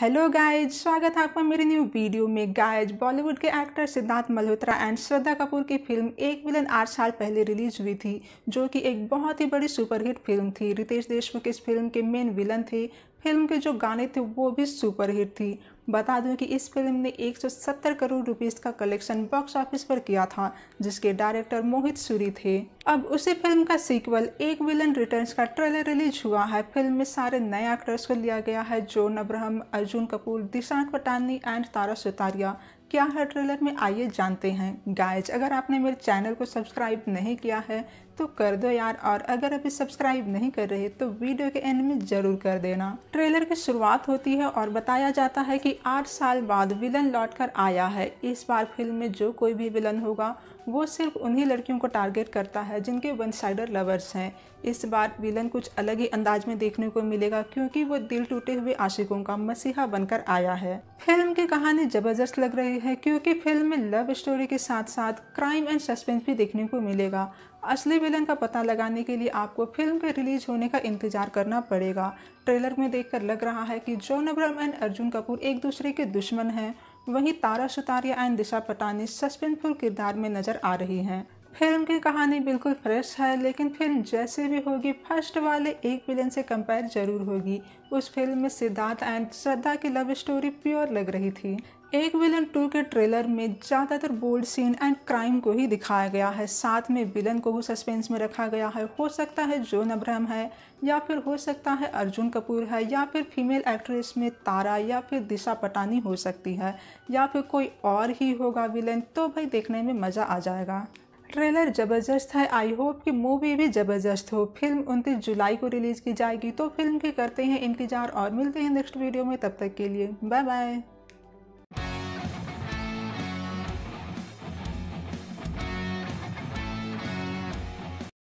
hello guys स्वागत है आपका मेरे न्यू वीडियो में गाइज बॉलीवुड के एक्टर सिद्धार्थ मल्होत्रा एंड श्रद्धा कपूर की फिल्म एक विलन आठ साल पहले रिलीज हुई थी जो कि एक बहुत ही बड़ी सुपरहिट फिल्म थी रितेश देशमुख इस फिल्म के मेन विलन थे फिल्म के जो गाने थे वो भी सुपरहिट थी बता दूं कि इस फिल्म ने 170 करोड़ रुपीस का कलेक्शन बॉक्स ऑफिस पर किया था जिसके डायरेक्टर मोहित सूरी थे अब उसी फिल्म का सीक्वल एक विलन रिटर्न्स का ट्रेलर रिलीज हुआ है फिल्म में सारे नए एक्टर्स को लिया गया है जोन अब्राहम अर्जुन कपूर दिशांत पटानी एंड तारा सुतारिया क्या है ट्रेलर में आइए जानते हैं गाइज अगर आपने मेरे चैनल को सब्सक्राइब नहीं किया है तो कर दो यार और अगर अभी सब्सक्राइब नहीं कर रहे तो वीडियो के एंड में जरूर कर देना ट्रेलर की शुरुआत होती है और बताया जाता है कि आठ साल बाद विलन लौट कर आया है इस बार फिल्म में जो कोई भी विलन होगा वो सिर्फ उन्हीं लड़कियों को टारगेट करता है जिनके वन साइडर लवर्स हैं इस बार विलन कुछ अलग ही अंदाज में देखने को मिलेगा क्योंकि वो दिल टूटे हुए आशिकों का मसीहा बनकर आया है फिल्म की कहानी जबरदस्त लग रही है क्योंकि फिल्म में लव स्टोरी के साथ साथ क्राइम एंड सस्पेंस भी देखने को मिलेगा असली विलन का पता लगाने के लिए आपको फिल्म के रिलीज होने का इंतजार करना पड़ेगा ट्रेलर में देखकर लग रहा है कि जॉन अब्राहम एंड अर्जुन कपूर एक दूसरे के दुश्मन हैं वहीं तारा सुतारिया एंड दिशा पटानी सस्पेंसफुल किरदार में नजर आ रही हैं फिल्म की कहानी बिल्कुल फ्रेश है लेकिन फिल्म जैसे भी होगी फर्स्ट वाले एक विलन से कंपेयर जरूर होगी उस फिल्म में सिद्धार्थ एंड श्रद्धा की लव स्टोरी प्योर लग रही थी एक विलन टू के ट्रेलर में ज़्यादातर बोल्ड सीन एंड क्राइम को ही दिखाया गया है साथ में विलन को भी सस्पेंस में रखा गया है हो सकता है जोन अब्रह है या फिर हो सकता है अर्जुन कपूर है या फिर फीमेल एक्ट्रेस में तारा या फिर दिशा पटानी हो सकती है या फिर कोई और ही होगा विलन तो भाई देखने में मज़ा आ जाएगा ट्रेलर ज़बरदस्त है आई होप कि मूवी भी ज़बरदस्त हो फिल्म उनतीस जुलाई को रिलीज़ की जाएगी तो फिल्म के करते हैं इंतज़ार और मिलते हैं नेक्स्ट वीडियो में तब तक के लिए बाय बाय